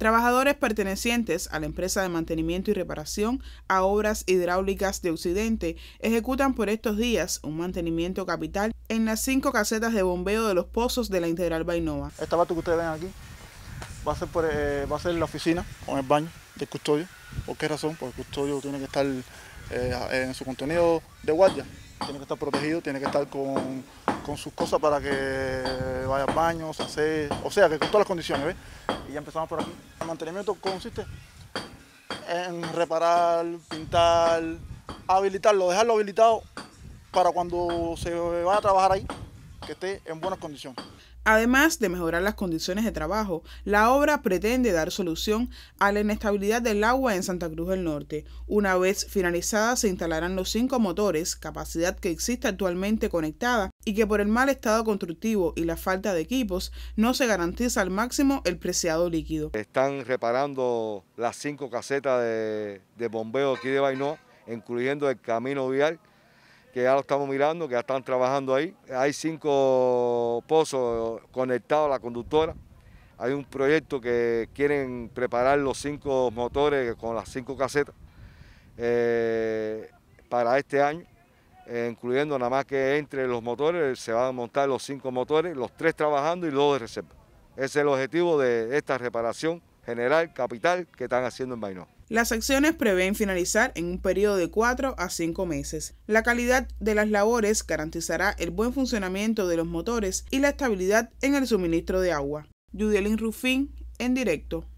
Trabajadores pertenecientes a la empresa de mantenimiento y reparación a obras hidráulicas de Occidente ejecutan por estos días un mantenimiento capital en las cinco casetas de bombeo de los pozos de la Integral Bainova. Esta parte que ustedes ven aquí va a ser, eh, va a ser la oficina con el baño del custodio. ¿Por qué razón? Porque el custodio tiene que estar eh, en su contenido de guardia, tiene que estar protegido, tiene que estar con con sus cosas para que vaya a baños, se hace, o sea, que con todas las condiciones, ¿ves? Y ya empezamos por aquí. El mantenimiento consiste en reparar, pintar, habilitarlo, dejarlo habilitado para cuando se vaya a trabajar ahí, que esté en buenas condiciones. Además de mejorar las condiciones de trabajo, la obra pretende dar solución a la inestabilidad del agua en Santa Cruz del Norte. Una vez finalizada, se instalarán los cinco motores, capacidad que existe actualmente conectada y que por el mal estado constructivo y la falta de equipos no se garantiza al máximo el preciado líquido. Están reparando las cinco casetas de, bombeo aquí de Bainó, incluyendo el camino vial que ya lo estamos mirando, que ya están trabajando ahí. Hay cinco pozos conectados a la conductora. Hay un proyecto que quieren preparar los cinco motores con las cinco casetas eh, para este año, eh, incluyendo nada más que entre los motores, se van a montar los cinco motores, los tres trabajando y los de reserva. Ese es el objetivo de esta reparación general, capital que están haciendo en Bainó. Las acciones prevén finalizar en un periodo de 4 a 5 meses. La calidad de las labores garantizará el buen funcionamiento de los motores y la estabilidad en el suministro de agua. Judelin Rufín, en directo.